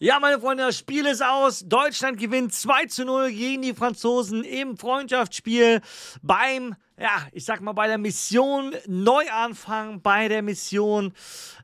Ja, meine Freunde, das Spiel ist aus. Deutschland gewinnt 2 zu 0 gegen die Franzosen im Freundschaftsspiel beim ja, ich sag mal, bei der Mission Neuanfang, bei der Mission,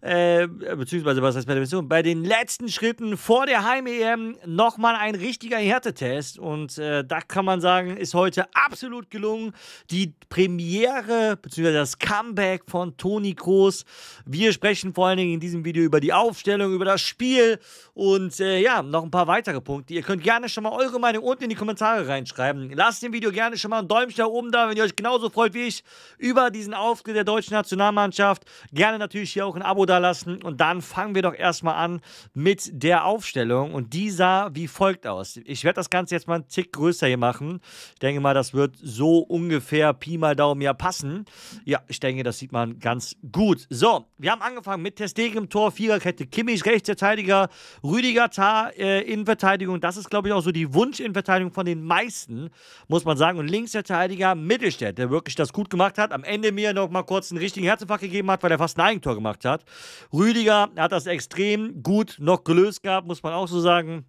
äh, beziehungsweise was heißt bei der Mission, bei den letzten Schritten vor der Heim-EM nochmal ein richtiger Härtetest. Und äh, da kann man sagen, ist heute absolut gelungen. Die Premiere, beziehungsweise das Comeback von Toni Kroos. Wir sprechen vor allen Dingen in diesem Video über die Aufstellung, über das Spiel und äh, ja, noch ein paar weitere Punkte. Ihr könnt gerne schon mal eure Meinung unten in die Kommentare reinschreiben. Lasst dem Video gerne schon mal einen Däumchen da oben da, wenn ihr euch genauso genauso freut wie ich über diesen Auftritt der deutschen Nationalmannschaft. Gerne natürlich hier auch ein Abo dalassen. Und dann fangen wir doch erstmal an mit der Aufstellung. Und die sah wie folgt aus. Ich werde das Ganze jetzt mal einen Tick größer hier machen. Ich denke mal, das wird so ungefähr Pi mal Daumen ja passen. Ja, ich denke, das sieht man ganz gut. So, wir haben angefangen mit Testegen im Tor, Viererkette, Kimmich, Rechtsverteidiger, Rüdiger Tah äh, Verteidigung. Das ist, glaube ich, auch so die wunsch in Verteidigung von den meisten, muss man sagen. Und Linksverteidiger Mittelstädte, wirklich das gut gemacht hat. Am Ende mir noch mal kurz einen richtigen Herzinfarkt gegeben hat, weil er fast ein Eigentor gemacht hat. Rüdiger hat das extrem gut noch gelöst gehabt, muss man auch so sagen.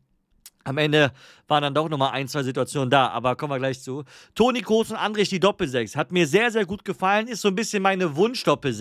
Am Ende waren dann doch nochmal ein, zwei Situationen da, aber kommen wir gleich zu. Toni Kroos und Andrich, die Doppelsechs. Hat mir sehr, sehr gut gefallen. Ist so ein bisschen meine wunsch doppel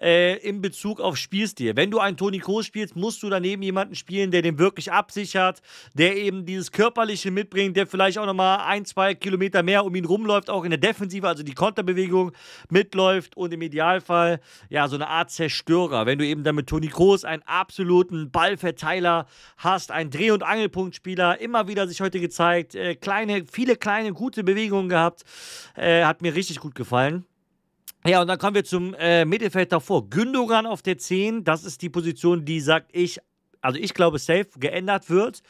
äh, in Bezug auf Spielstil. Wenn du einen Toni Kroos spielst, musst du daneben jemanden spielen, der den wirklich absichert, der eben dieses Körperliche mitbringt, der vielleicht auch nochmal ein, zwei Kilometer mehr um ihn rumläuft, auch in der Defensive, also die Konterbewegung mitläuft und im Idealfall, ja, so eine Art Zerstörer. Wenn du eben dann mit Toni Kroos einen absoluten Ballverteiler hast, einen Dreh- und Angelpunkt Spieler, immer wieder sich heute gezeigt, äh, kleine, viele kleine gute Bewegungen gehabt, äh, hat mir richtig gut gefallen. Ja, und dann kommen wir zum äh, Mittelfeld davor. Gündogan auf der 10, das ist die Position, die, sag ich, also ich glaube, safe geändert wird.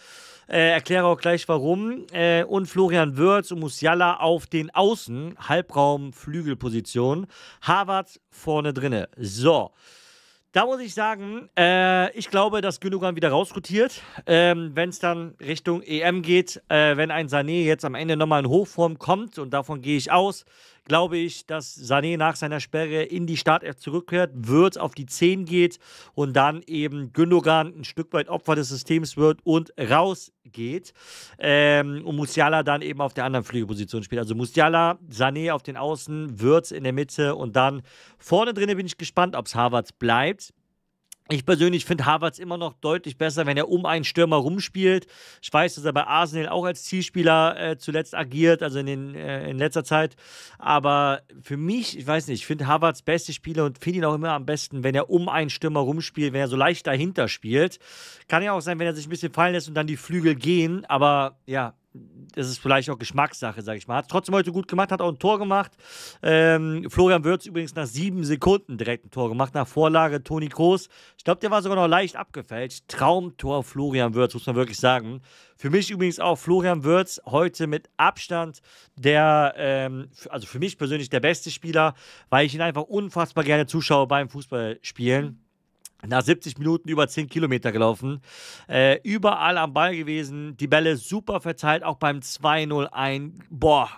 Äh, erkläre auch gleich warum. Äh, und Florian Würz und Musiala auf den Außen, Halbraum, Flügelposition. Harvard vorne drinne. So. Da muss ich sagen, äh, ich glaube, dass Gündogan wieder rausrotiert, ähm, wenn es dann Richtung EM geht. Äh, wenn ein Sané jetzt am Ende nochmal in Hochform kommt, und davon gehe ich aus, glaube ich, dass Sané nach seiner Sperre in die Startelf zurückkehrt, wird auf die 10 geht und dann eben Gündogan ein Stück weit Opfer des Systems wird und rausgeht. Ähm, und Musiala dann eben auf der anderen Flügelposition spielt. Also Musiala, Sané auf den Außen, wird in der Mitte und dann vorne drinne bin ich gespannt, ob es Harvards bleibt ich persönlich finde Havertz immer noch deutlich besser, wenn er um einen Stürmer rumspielt. Ich weiß, dass er bei Arsenal auch als Zielspieler äh, zuletzt agiert, also in, den, äh, in letzter Zeit. Aber für mich, ich weiß nicht, ich finde Havertz beste Spieler und finde ihn auch immer am besten, wenn er um einen Stürmer rumspielt, wenn er so leicht dahinter spielt. Kann ja auch sein, wenn er sich ein bisschen fallen lässt und dann die Flügel gehen. Aber ja, das ist vielleicht auch Geschmackssache, sage ich mal. Hat trotzdem heute gut gemacht, hat auch ein Tor gemacht. Ähm, Florian Würz übrigens nach sieben Sekunden direkt ein Tor gemacht, nach Vorlage Toni Kroos. Ich glaube, der war sogar noch leicht abgefälscht. Traumtor Florian Würz, muss man wirklich sagen. Für mich übrigens auch Florian Würz heute mit Abstand der, ähm, also für mich persönlich der beste Spieler, weil ich ihn einfach unfassbar gerne zuschaue beim Fußballspielen nach 70 Minuten über 10 Kilometer gelaufen. Äh, überall am Ball gewesen, die Bälle super verteilt, auch beim 2-0 ein. Boah,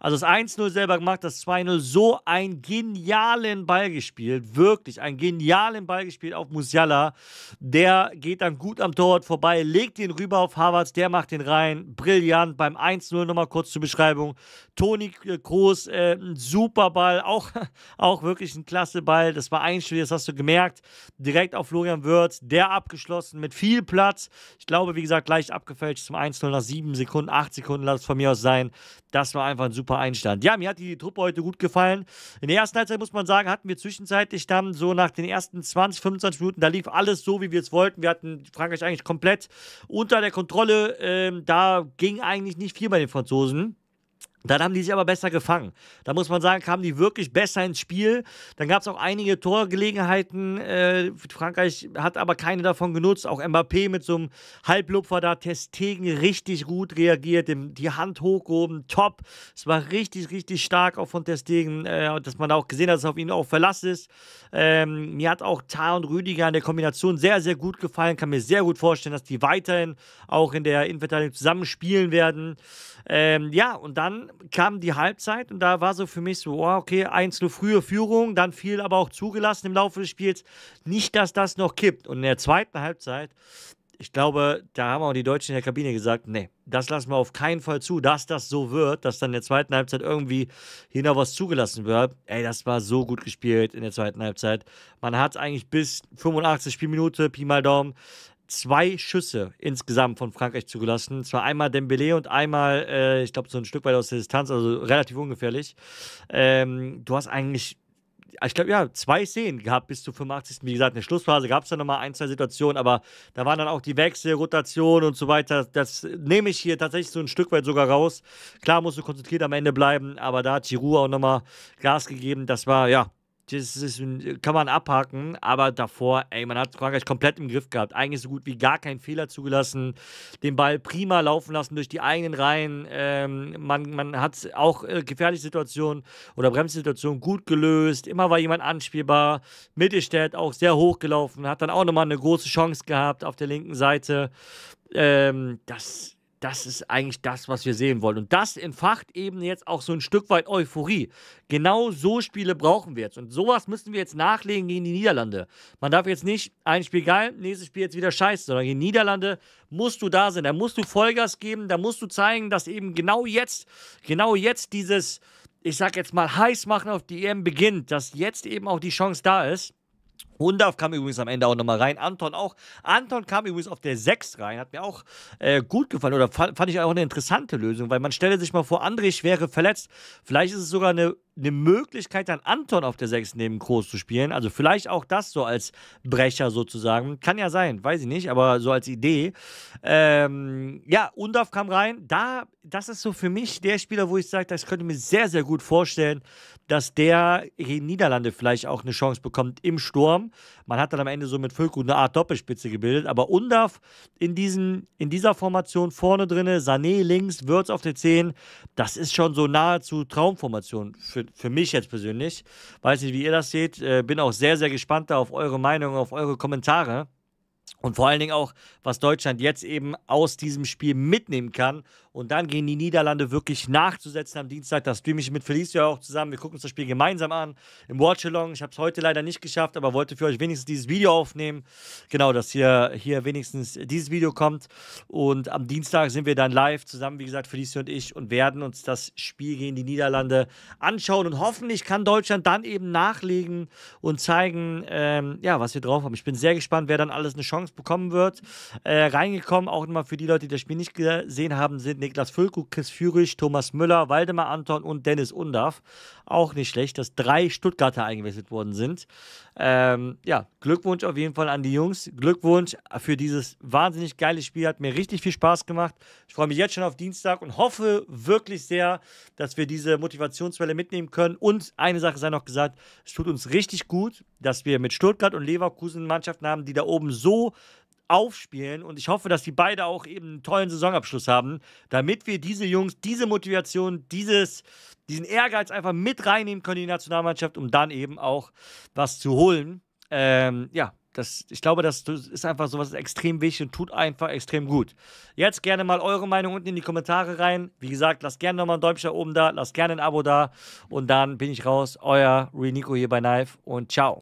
also das 1-0 selber gemacht, das 2-0, so einen genialen Ball gespielt, wirklich einen genialen Ball gespielt auf Musiala. Der geht dann gut am Torwart vorbei, legt ihn rüber auf Havertz, der macht den rein, brillant. Beim 1-0 nochmal kurz zur Beschreibung, Toni äh, Kroos, äh, ein super Ball, auch, auch wirklich ein klasse Ball, das war einstellig, das hast du gemerkt, direkt auf Florian Wirtz, der abgeschlossen mit viel Platz. Ich glaube, wie gesagt, leicht abgefälscht zum 1-0 nach 7 Sekunden, 8 Sekunden, lass es von mir aus sein das war einfach ein super Einstand. Ja, mir hat die Truppe heute gut gefallen. In der ersten Halbzeit muss man sagen, hatten wir zwischenzeitlich dann so nach den ersten 20, 25 Minuten, da lief alles so, wie wir es wollten. Wir hatten Frankreich eigentlich komplett unter der Kontrolle. Ähm, da ging eigentlich nicht viel bei den Franzosen. Dann haben die sich aber besser gefangen. Da muss man sagen, kamen die wirklich besser ins Spiel. Dann gab es auch einige Torgelegenheiten. Äh, Frankreich hat aber keine davon genutzt. Auch Mbappé mit so einem Halblupfer da, Testegen richtig gut reagiert, die Hand hochgehoben, top. Es war richtig, richtig stark auch von Testegen, äh, dass man auch gesehen hat, dass es auf ihn auch Verlass ist. Ähm, mir hat auch Tar und Rüdiger in der Kombination sehr, sehr gut gefallen. Kann mir sehr gut vorstellen, dass die weiterhin auch in der Innenverteidigung zusammen spielen werden. Ähm, ja, und dann kam die Halbzeit und da war so für mich so, oh, okay, eins 0 frühe Führung, dann viel aber auch zugelassen im Laufe des Spiels. Nicht, dass das noch kippt. Und in der zweiten Halbzeit, ich glaube, da haben auch die Deutschen in der Kabine gesagt, nee, das lassen wir auf keinen Fall zu, dass das so wird, dass dann in der zweiten Halbzeit irgendwie hier noch was zugelassen wird. Ey, das war so gut gespielt in der zweiten Halbzeit. Man hat eigentlich bis 85 Spielminute, Pi mal Daumen, zwei Schüsse insgesamt von Frankreich zugelassen. Zwar einmal Dembele und einmal, äh, ich glaube, so ein Stück weit aus der Distanz, also relativ ungefährlich. Ähm, du hast eigentlich ich glaube, ja, zwei Szenen gehabt bis zur 85. Wie gesagt, eine Schlussphase gab es dann nochmal ein, zwei Situationen, aber da waren dann auch die Wechsel, Rotation und so weiter. Das nehme ich hier tatsächlich so ein Stück weit sogar raus. Klar musst du konzentriert am Ende bleiben, aber da hat Giroud auch nochmal Gas gegeben. Das war, ja, das ist, kann man abhaken, aber davor, ey, man hat Frankreich komplett im Griff gehabt. Eigentlich so gut wie gar keinen Fehler zugelassen, den Ball prima laufen lassen durch die eigenen Reihen. Ähm, man, man hat auch äh, gefährliche Situationen oder Bremssituationen gut gelöst. Immer war jemand anspielbar. Mittelstädt auch sehr hoch gelaufen, hat dann auch nochmal eine große Chance gehabt auf der linken Seite. Ähm, das das ist eigentlich das, was wir sehen wollen. Und das entfacht eben jetzt auch so ein Stück weit Euphorie. Genau so Spiele brauchen wir jetzt. Und sowas müssen wir jetzt nachlegen gegen die Niederlande. Man darf jetzt nicht ein Spiel geil, nächstes Spiel jetzt wieder scheiße, sondern gegen die Niederlande musst du da sein. Da musst du Vollgas geben, da musst du zeigen, dass eben genau jetzt, genau jetzt dieses, ich sag jetzt mal, heiß machen auf die EM beginnt, dass jetzt eben auch die Chance da ist. Undav kam übrigens am Ende auch nochmal rein. Anton auch. Anton kam übrigens auf der 6 rein. Hat mir auch äh, gut gefallen oder fand, fand ich auch eine interessante Lösung, weil man stelle sich mal vor, Andrich wäre verletzt. Vielleicht ist es sogar eine eine Möglichkeit, dann Anton auf der 6 neben Groß zu spielen. Also vielleicht auch das so als Brecher sozusagen. Kann ja sein, weiß ich nicht, aber so als Idee. Ähm, ja, Undorf kam rein. Da, das ist so für mich der Spieler, wo ich sage, das könnte mir sehr, sehr gut vorstellen, dass der gegen Niederlande vielleicht auch eine Chance bekommt im Sturm. Man hat dann am Ende so mit Völko eine Art Doppelspitze gebildet, aber Undorf in, diesen, in dieser Formation vorne drinne, Sané links, Würz auf der 10, das ist schon so nahezu Traumformation für, für mich jetzt persönlich. Weiß nicht, wie ihr das seht. Äh, bin auch sehr, sehr gespannt da auf eure Meinung, auf eure Kommentare. Und vor allen Dingen auch, was Deutschland jetzt eben aus diesem Spiel mitnehmen kann, und dann gehen die Niederlande wirklich nachzusetzen am Dienstag. Das streame ich mit Felicio auch zusammen. Wir gucken uns das Spiel gemeinsam an im Watchalong. Ich habe es heute leider nicht geschafft, aber wollte für euch wenigstens dieses Video aufnehmen. Genau, dass hier, hier wenigstens dieses Video kommt. Und am Dienstag sind wir dann live zusammen, wie gesagt, Felicio und ich, und werden uns das Spiel gegen die Niederlande anschauen. Und hoffentlich kann Deutschland dann eben nachlegen und zeigen, ähm, ja, was wir drauf haben. Ich bin sehr gespannt, wer dann alles eine Chance bekommen wird. Äh, reingekommen, auch nochmal für die Leute, die das Spiel nicht gesehen haben, sind Niklas Füllkrug, Chris Führig, Thomas Müller, Waldemar Anton und Dennis Undaff. Auch nicht schlecht, dass drei Stuttgarter eingewechselt worden sind. Ähm, ja, Glückwunsch auf jeden Fall an die Jungs. Glückwunsch für dieses wahnsinnig geile Spiel. Hat mir richtig viel Spaß gemacht. Ich freue mich jetzt schon auf Dienstag und hoffe wirklich sehr, dass wir diese Motivationswelle mitnehmen können. Und eine Sache sei noch gesagt, es tut uns richtig gut, dass wir mit Stuttgart und Leverkusen Mannschaften haben, die da oben so aufspielen. Und ich hoffe, dass die beide auch eben einen tollen Saisonabschluss haben, damit wir diese Jungs, diese Motivation, dieses, diesen Ehrgeiz einfach mit reinnehmen können in die Nationalmannschaft, um dann eben auch was zu holen. Ähm, ja, das, ich glaube, das ist einfach sowas extrem wichtig und tut einfach extrem gut. Jetzt gerne mal eure Meinung unten in die Kommentare rein. Wie gesagt, lasst gerne nochmal ein Däumchen oben da, lasst gerne ein Abo da und dann bin ich raus. Euer Renico hier bei Knife und ciao.